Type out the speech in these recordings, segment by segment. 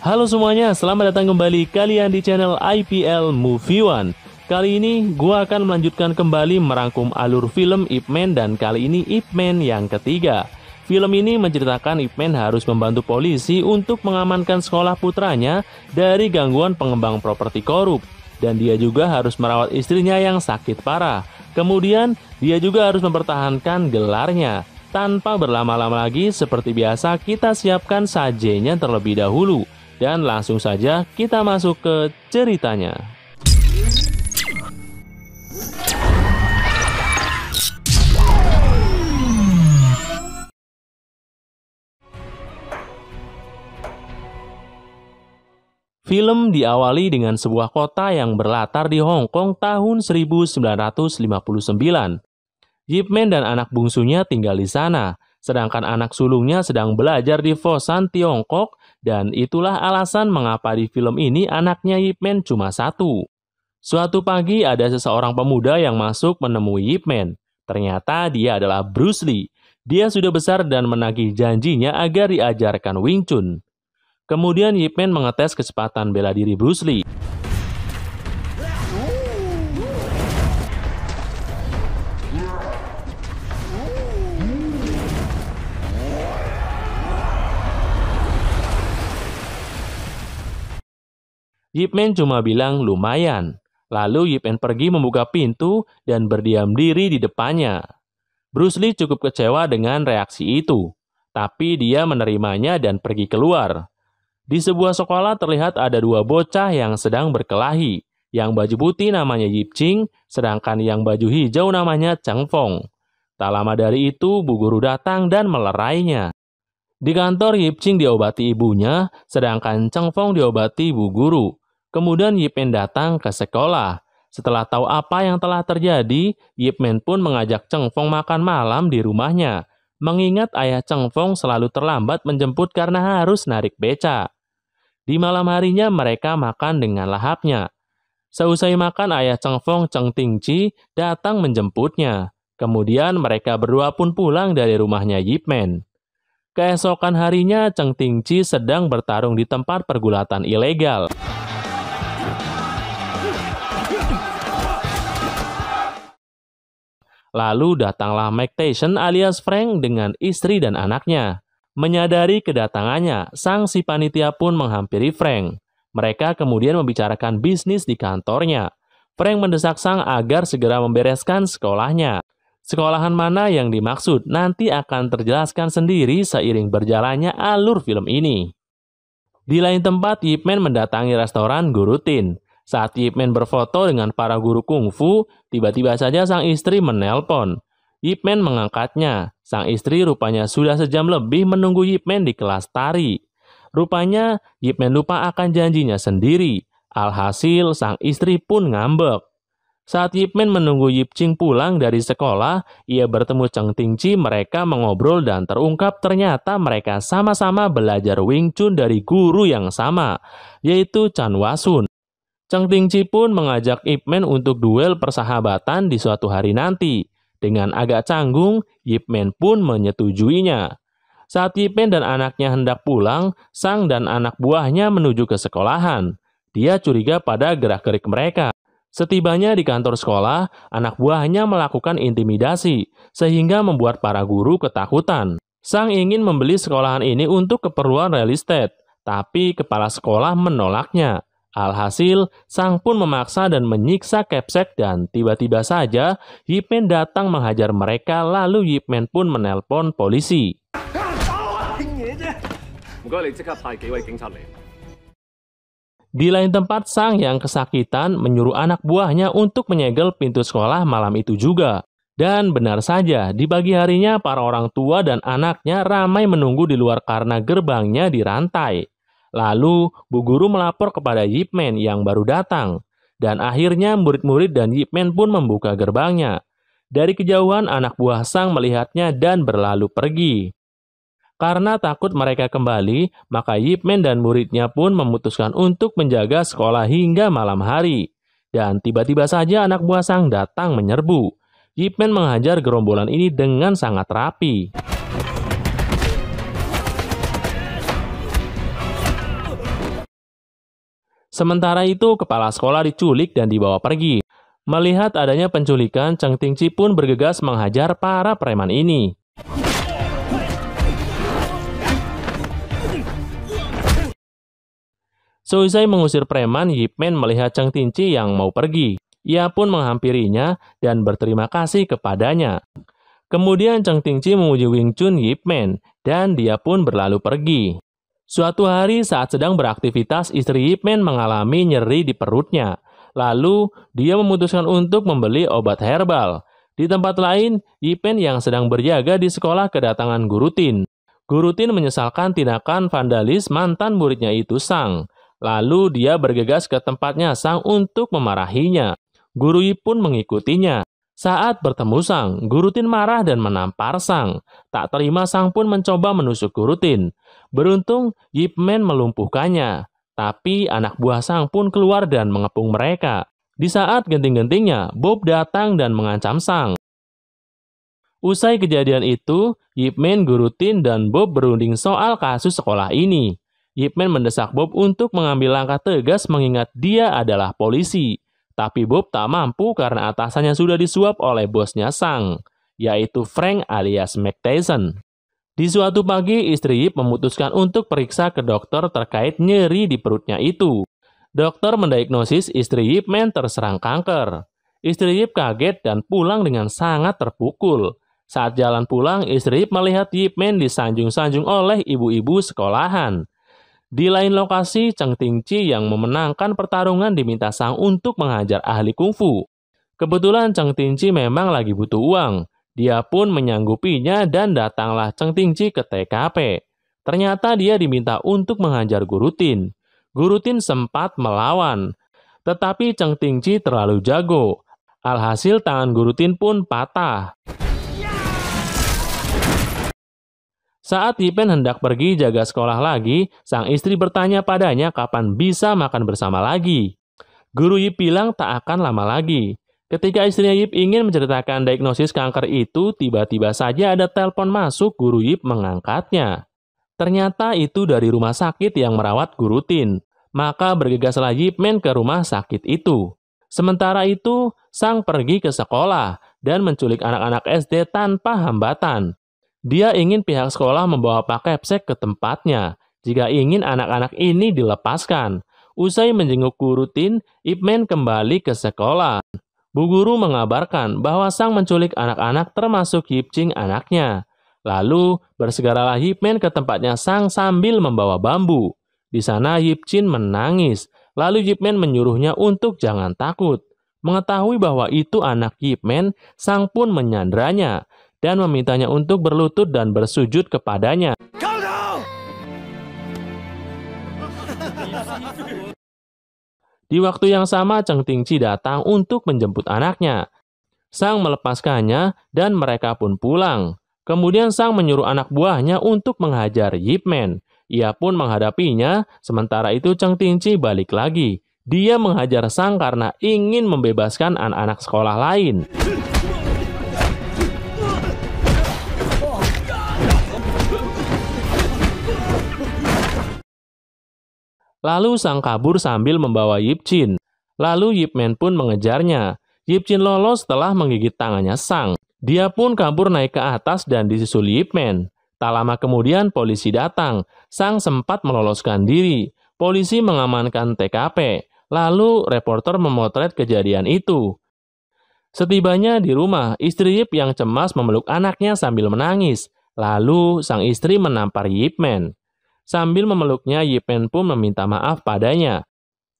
Halo semuanya, selamat datang kembali kalian di channel IPL Movie One. Kali ini gua akan melanjutkan kembali merangkum alur film Ip Man dan kali ini Ip Man yang ketiga. Film ini menceritakan Ip Man harus membantu polisi untuk mengamankan sekolah putranya dari gangguan pengembang properti korup dan dia juga harus merawat istrinya yang sakit parah. Kemudian dia juga harus mempertahankan gelarnya. Tanpa berlama-lama lagi, seperti biasa kita siapkan sajenya terlebih dahulu. Dan langsung saja kita masuk ke ceritanya. Film diawali dengan sebuah kota yang berlatar di Hong Kong tahun 1959. Yipmen dan anak bungsunya tinggal di sana, sedangkan anak sulungnya sedang belajar di Fosan, Tiongkok, dan itulah alasan mengapa di film ini anaknya Yipmen cuma satu. Suatu pagi ada seseorang pemuda yang masuk menemui Yipmen. Ternyata dia adalah Bruce Lee. Dia sudah besar dan menagih janjinya agar diajarkan Wing Chun. Kemudian Yip Man mengetes kecepatan bela diri Bruce Lee. Yip Man cuma bilang lumayan. Lalu Yip Man pergi membuka pintu dan berdiam diri di depannya. Bruce Lee cukup kecewa dengan reaksi itu, tapi dia menerimanya dan pergi keluar. Di sebuah sekolah terlihat ada dua bocah yang sedang berkelahi. Yang baju putih namanya Yip Ching, sedangkan yang baju hijau namanya Chang Fong. Tak lama dari itu, bu guru datang dan melerainya. Di kantor Yip Ching diobati ibunya, sedangkan Cheng Fong diobati bu guru. Kemudian Man datang ke sekolah. Setelah tahu apa yang telah terjadi, Man pun mengajak Cheng Fong makan malam di rumahnya. Mengingat ayah Cheng Fong selalu terlambat menjemput karena harus narik beca. Di malam harinya mereka makan dengan lahapnya. Seusai makan ayah Cheng Fong Cheng Ting Chi datang menjemputnya. Kemudian mereka berdua pun pulang dari rumahnya Yip Man. Keesokan harinya Cheng Ting Chi sedang bertarung di tempat pergulatan ilegal. Lalu datanglah Mike Tyson alias Frank dengan istri dan anaknya. Menyadari kedatangannya, sang si panitia pun menghampiri Frank. Mereka kemudian membicarakan bisnis di kantornya. Frank mendesak sang agar segera membereskan sekolahnya. Sekolahan mana yang dimaksud nanti akan terjelaskan sendiri seiring berjalannya alur film ini. Di lain tempat, Yip Man mendatangi restoran Gurutin. Saat Yip Man berfoto dengan para guru kungfu, tiba-tiba saja sang istri menelpon. Yip Man mengangkatnya. Sang istri rupanya sudah sejam lebih menunggu Yip Man di kelas tari. Rupanya Yip Man lupa akan janjinya sendiri. Alhasil sang istri pun ngambek. Saat Yip Man menunggu Yip Ching pulang dari sekolah, ia bertemu Cheng Ting Chi mereka mengobrol dan terungkap ternyata mereka sama-sama belajar Wing Chun dari guru yang sama, yaitu Chan Wasun. Cheng Tingchi pun mengajak Ip Man untuk duel persahabatan di suatu hari nanti. Dengan agak canggung, Ip Man pun menyetujuinya. Saat Ip Man dan anaknya hendak pulang, Sang dan anak buahnya menuju ke sekolahan. Dia curiga pada gerak-gerik mereka. Setibanya di kantor sekolah, anak buahnya melakukan intimidasi, sehingga membuat para guru ketakutan. Sang ingin membeli sekolahan ini untuk keperluan real estate, tapi kepala sekolah menolaknya. Alhasil, Sang pun memaksa dan menyiksa Kepsek dan tiba-tiba saja Yip datang menghajar mereka lalu Yip pun menelpon polisi. Di lain tempat, Sang yang kesakitan menyuruh anak buahnya untuk menyegel pintu sekolah malam itu juga. Dan benar saja, di pagi harinya para orang tua dan anaknya ramai menunggu di luar karena gerbangnya dirantai. Lalu, bu guru melapor kepada Yip Man yang baru datang. Dan akhirnya murid-murid dan Yip Man pun membuka gerbangnya. Dari kejauhan, anak buah Sang melihatnya dan berlalu pergi. Karena takut mereka kembali, maka Yip Man dan muridnya pun memutuskan untuk menjaga sekolah hingga malam hari. Dan tiba-tiba saja anak buah Sang datang menyerbu. Yip Man menghajar gerombolan ini dengan sangat rapi. Sementara itu, kepala sekolah diculik dan dibawa pergi. Melihat adanya penculikan, Cheng Tingci pun bergegas menghajar para preman ini. Seusai mengusir preman, Yip Man melihat Cheng Tingci yang mau pergi. Ia pun menghampirinya dan berterima kasih kepadanya. Kemudian Cheng Tingci memuji Wing Chun Yip Man, dan dia pun berlalu pergi. Suatu hari saat sedang beraktivitas, istri Yipmen mengalami nyeri di perutnya. Lalu, dia memutuskan untuk membeli obat herbal. Di tempat lain, Yipmen yang sedang berjaga di sekolah kedatangan guru Tin. Guru Tin menyesalkan tindakan vandalis mantan muridnya itu Sang. Lalu dia bergegas ke tempatnya Sang untuk memarahinya. Guru Yi pun mengikutinya. Saat bertemu Sang, Gurutin marah dan menampar Sang. Tak terima Sang pun mencoba menusuk Gurutin. Beruntung, Yip Man melumpuhkannya. Tapi anak buah Sang pun keluar dan mengepung mereka. Di saat genting-gentingnya, Bob datang dan mengancam Sang. Usai kejadian itu, Yip Man, Gurutin, dan Bob berunding soal kasus sekolah ini. Yip Man mendesak Bob untuk mengambil langkah tegas mengingat dia adalah polisi. Tapi Bob tak mampu karena atasannya sudah disuap oleh bosnya Sang, yaitu Frank alias Mac Tyson. Di suatu pagi, istri Yip memutuskan untuk periksa ke dokter terkait nyeri di perutnya itu. Dokter mendiagnosis istri Yip men terserang kanker. Istri Yip kaget dan pulang dengan sangat terpukul. Saat jalan pulang, istri Yip melihat Yip men disanjung-sanjung oleh ibu-ibu sekolahan. Di lain lokasi, Cheng Tingchi yang memenangkan pertarungan diminta Sang untuk menghajar ahli kungfu. Kebetulan Cheng Tingchi memang lagi butuh uang. Dia pun menyanggupinya dan datanglah Cheng Tingchi ke TKP. Ternyata dia diminta untuk menghajar Guru Tin. Guru Tin sempat melawan, tetapi Cheng Tingchi terlalu jago. Alhasil tangan Guru Tin pun patah. Saat Yipen hendak pergi jaga sekolah lagi, sang istri bertanya padanya kapan bisa makan bersama lagi. Guru Yip bilang tak akan lama lagi. Ketika istrinya Yip ingin menceritakan diagnosis kanker itu, tiba-tiba saja ada telepon masuk guru Yip mengangkatnya. Ternyata itu dari rumah sakit yang merawat guru Tin. Maka bergegaslah Yip Men ke rumah sakit itu. Sementara itu, Sang pergi ke sekolah dan menculik anak-anak SD tanpa hambatan. Dia ingin pihak sekolah membawa Kepsek ke tempatnya jika ingin anak-anak ini dilepaskan. Usai menjenguk guru Tin, Man kembali ke sekolah. Bu guru mengabarkan bahwa sang menculik anak-anak termasuk Yip Ching anaknya. Lalu bersegeralah Man ke tempatnya sang sambil membawa bambu. Di sana Yip Chin menangis. Lalu Man menyuruhnya untuk jangan takut. Mengetahui bahwa itu anak Man, Sang pun menyandranya dan memintanya untuk berlutut dan bersujud kepadanya. Di waktu yang sama, Cheng Tingci datang untuk menjemput anaknya. Sang melepaskannya dan mereka pun pulang. Kemudian Sang menyuruh anak buahnya untuk menghajar Yip Man. Ia pun menghadapinya, sementara itu Cheng Tingci balik lagi. Dia menghajar Sang karena ingin membebaskan anak-anak sekolah lain. Lalu sang kabur sambil membawa Yip Chin. Lalu Yip Man pun mengejarnya. Yip Chin lolos setelah menggigit tangannya sang. Dia pun kabur naik ke atas dan disusul Yip Man. Tak lama kemudian polisi datang. Sang sempat meloloskan diri. Polisi mengamankan TKP. Lalu reporter memotret kejadian itu. Setibanya di rumah, istri Yip yang cemas memeluk anaknya sambil menangis. Lalu sang istri menampar Yip Man. Sambil memeluknya, Yipen pun meminta maaf padanya.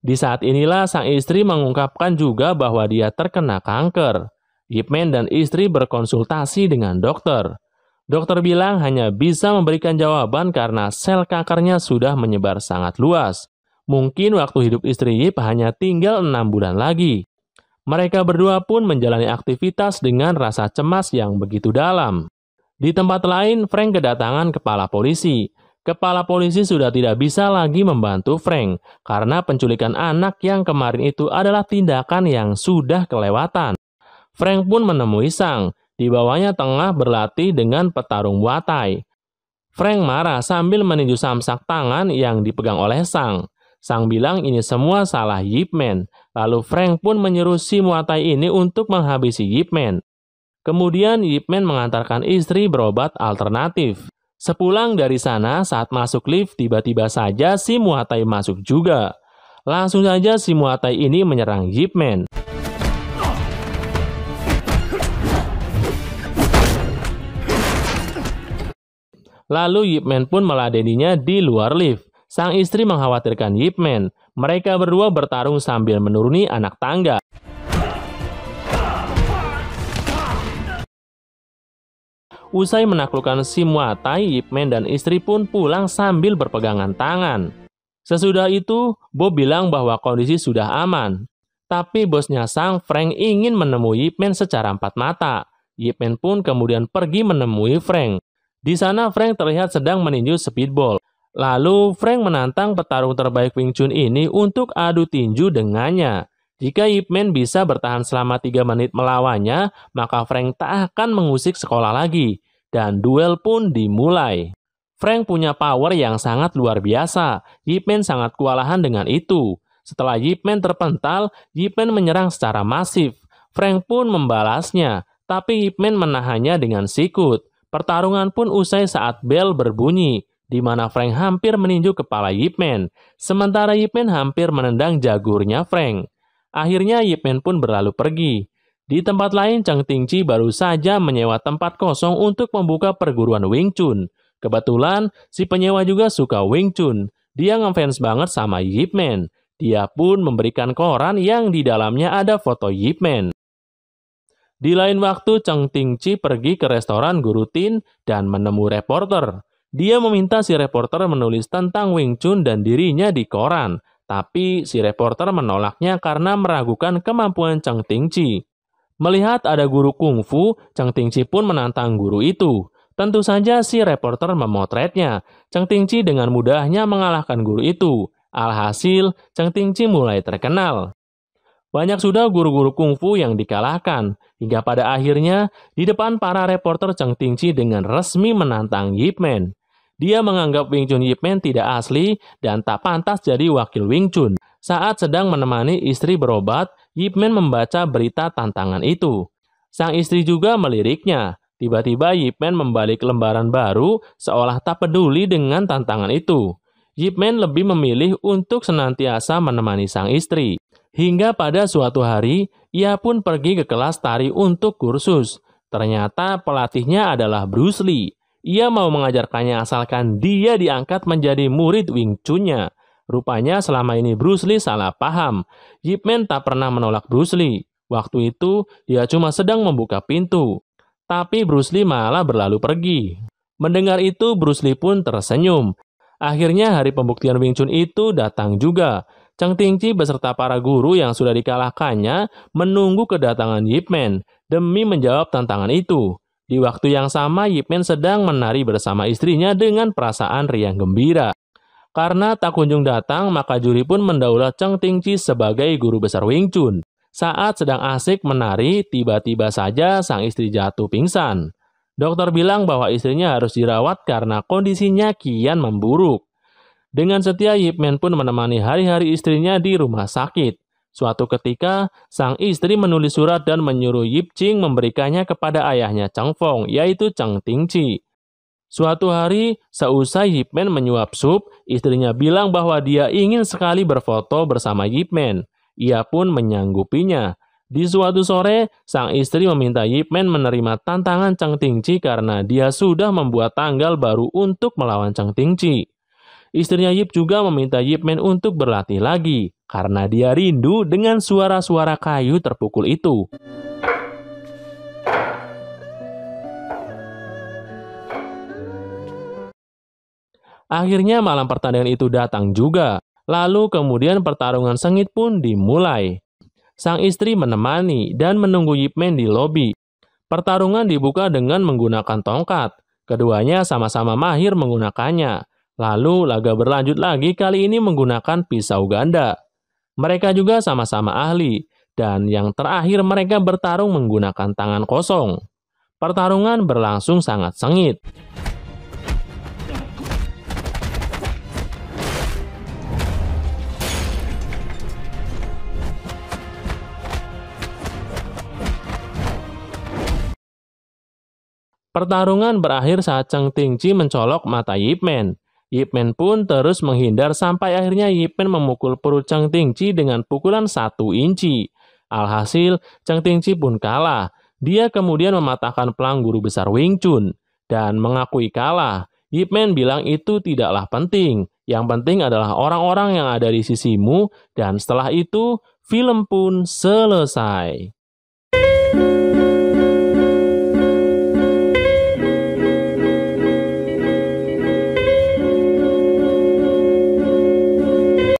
Di saat inilah sang istri mengungkapkan juga bahwa dia terkena kanker. Yipen dan istri berkonsultasi dengan dokter. Dokter bilang hanya bisa memberikan jawaban karena sel kankernya sudah menyebar sangat luas. Mungkin waktu hidup istri Yip hanya tinggal enam bulan lagi. Mereka berdua pun menjalani aktivitas dengan rasa cemas yang begitu dalam. Di tempat lain, Frank kedatangan kepala polisi. Kepala polisi sudah tidak bisa lagi membantu Frank karena penculikan anak yang kemarin itu adalah tindakan yang sudah kelewatan. Frank pun menemui Sang, di bawahnya tengah berlatih dengan petarung watai. Frank marah sambil meninju samsak tangan yang dipegang oleh Sang. Sang bilang ini semua salah Yip Man. Lalu Frank pun menyeru si Muay ini untuk menghabisi Yip Man. Kemudian Yip Man mengantarkan istri berobat alternatif. Sepulang dari sana, saat masuk lift, tiba-tiba saja si Muatai masuk juga. Langsung saja si Muatai ini menyerang Yip Man. Lalu Yip Man pun meladeninya di luar lift. Sang istri mengkhawatirkan Yip Man. Mereka berdua bertarung sambil menuruni anak tangga. Usai menaklukkan Simwa, Tai Ip Man dan istri pun pulang sambil berpegangan tangan. Sesudah itu, Bob bilang bahwa kondisi sudah aman. Tapi bosnya Sang Frank ingin menemui Ip Man secara empat mata. Ip Man pun kemudian pergi menemui Frank. Di sana Frank terlihat sedang meninju speedball. Lalu Frank menantang petarung terbaik Wing Chun ini untuk adu tinju dengannya. Jika Ipman bisa bertahan selama 3 menit melawannya, maka Frank tak akan mengusik sekolah lagi, dan duel pun dimulai. Frank punya power yang sangat luar biasa, Man sangat kewalahan dengan itu. Setelah Man terpental, Man menyerang secara masif. Frank pun membalasnya, tapi Man menahannya dengan sikut. Pertarungan pun usai saat bel berbunyi, di mana Frank hampir meninju kepala Man. sementara Man hampir menendang jagurnya Frank. Akhirnya Yip Man pun berlalu pergi. Di tempat lain, Chang Chi baru saja menyewa tempat kosong untuk membuka perguruan Wing Chun. Kebetulan, si penyewa juga suka Wing Chun. Dia ngefans banget sama Yip Man. Dia pun memberikan koran yang di dalamnya ada foto Yip Man. Di lain waktu, Cheng Chi pergi ke restoran Guru Tin dan menemu reporter. Dia meminta si reporter menulis tentang Wing Chun dan dirinya di koran. Tapi si reporter menolaknya karena meragukan kemampuan Cheng Tingci. Melihat ada guru kungfu, Cheng Tingci pun menantang guru itu. Tentu saja si reporter memotretnya. Cheng Tingci dengan mudahnya mengalahkan guru itu. Alhasil, Cheng Tingci mulai terkenal. Banyak sudah guru-guru kungfu yang dikalahkan, hingga pada akhirnya di depan para reporter Cheng Tingci dengan resmi menantang Yip Man. Dia menganggap Wing Chun Yip Man tidak asli dan tak pantas jadi wakil Wing Chun. Saat sedang menemani istri berobat, Yip Man membaca berita tantangan itu. Sang istri juga meliriknya. Tiba-tiba Yip Man membalik lembaran baru seolah tak peduli dengan tantangan itu. Yip Man lebih memilih untuk senantiasa menemani sang istri. Hingga pada suatu hari, ia pun pergi ke kelas tari untuk kursus. Ternyata pelatihnya adalah Bruce Lee. Ia mau mengajarkannya asalkan dia diangkat menjadi murid Wing Chun-nya. Rupanya selama ini Bruce Lee salah paham. Yip Man tak pernah menolak Bruce Lee. Waktu itu, dia cuma sedang membuka pintu. Tapi Bruce Lee malah berlalu pergi. Mendengar itu, Bruce Lee pun tersenyum. Akhirnya hari pembuktian Wing Chun itu datang juga. Cheng Chi beserta para guru yang sudah dikalahkannya menunggu kedatangan Yip Man demi menjawab tantangan itu. Di waktu yang sama, Yip Min sedang menari bersama istrinya dengan perasaan riang gembira. Karena tak kunjung datang, maka juri pun mendaulat Cheng Ting Chi sebagai guru besar Wing Chun. Saat sedang asik menari, tiba-tiba saja sang istri jatuh pingsan. Dokter bilang bahwa istrinya harus dirawat karena kondisinya kian memburuk. Dengan setia, Yip Min pun menemani hari-hari istrinya di rumah sakit. Suatu ketika, sang istri menulis surat dan menyuruh Yip Jing memberikannya kepada ayahnya Chang Fong, yaitu Chang Ting Chi. Suatu hari, seusai Yip Man menyuap sup, istrinya bilang bahwa dia ingin sekali berfoto bersama Yip Man. Ia pun menyanggupinya. Di suatu sore, sang istri meminta Yip Man menerima tantangan Chang Ting Chi karena dia sudah membuat tanggal baru untuk melawan Chang Ting Chi. Istrinya Yip juga meminta Yip Man untuk berlatih lagi karena dia rindu dengan suara-suara kayu terpukul itu. Akhirnya malam pertandingan itu datang juga. Lalu kemudian pertarungan sengit pun dimulai. Sang istri menemani dan menunggu Yip Man di lobi. Pertarungan dibuka dengan menggunakan tongkat. Keduanya sama-sama mahir menggunakannya. Lalu laga berlanjut lagi kali ini menggunakan pisau ganda. Mereka juga sama-sama ahli, dan yang terakhir mereka bertarung menggunakan tangan kosong. Pertarungan berlangsung sangat sengit. Pertarungan berakhir saat Cheng Chi mencolok mata Yip Man. Yip Man pun terus menghindar sampai akhirnya Yip Man memukul perut Ting Chi dengan pukulan satu inci. Alhasil, Ting Chi pun kalah. Dia kemudian mematahkan pelang guru besar Wing Chun dan mengakui kalah. Yip Man bilang itu tidaklah penting. Yang penting adalah orang-orang yang ada di sisimu dan setelah itu film pun selesai.